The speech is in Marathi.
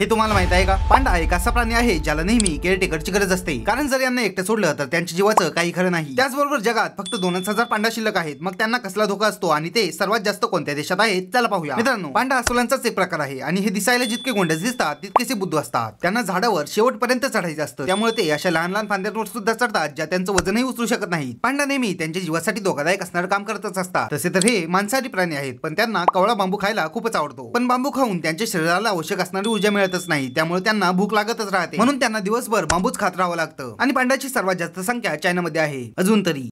हे तुम्हाला माहित आहे का पांडा एक असा प्राणी आहे ज्याला नेहमी केअरटेकरची गरज असते कारण जर यांना एकटं सोडलं तर त्यांच्या जीवाचं काही खरं नाही त्याचबरोबर जगात फक्त दोनच हजार पांडा शिल्लक आहेत मग त्यांना कसला धोका असतो आणि ते सर्वात जास्त कोणत्या देशात आहेत त्याला पाहूया मित्रांनो पांडा असोलांचाच एक प्रकार आहे आणि हे दिसायला जितके गोंडस दिसतात तितकेच बुद्ध असतात त्यांना झाडावर शेवटपर्यंत चढायचं असतं त्यामुळे ते अशा लहान लहान फांद्यांवर सुद्धा चढतात ज्या त्यांचं वजनही उचलू शकत नाही पांडा नेहमी त्यांच्या जीवासाठी धोकादायक असणारं काम करतच असतात तसे तर हे मांसाहारी प्राणी आहेत पण त्यांना कवळा बांबू खायला खूपच आवडतो पण बांबू खाऊन त्यांच्या शरीराला आवश्यक असणारी ऊर्जा मिळते मिळतच नाही त्यामुळे त्यांना भूक लागतच राहते म्हणून त्यांना दिवसभर बांबूच खात राहावं लागतं आणि पांड्याची सर्वात जास्त संख्या चायनामध्ये आहे अजून तरी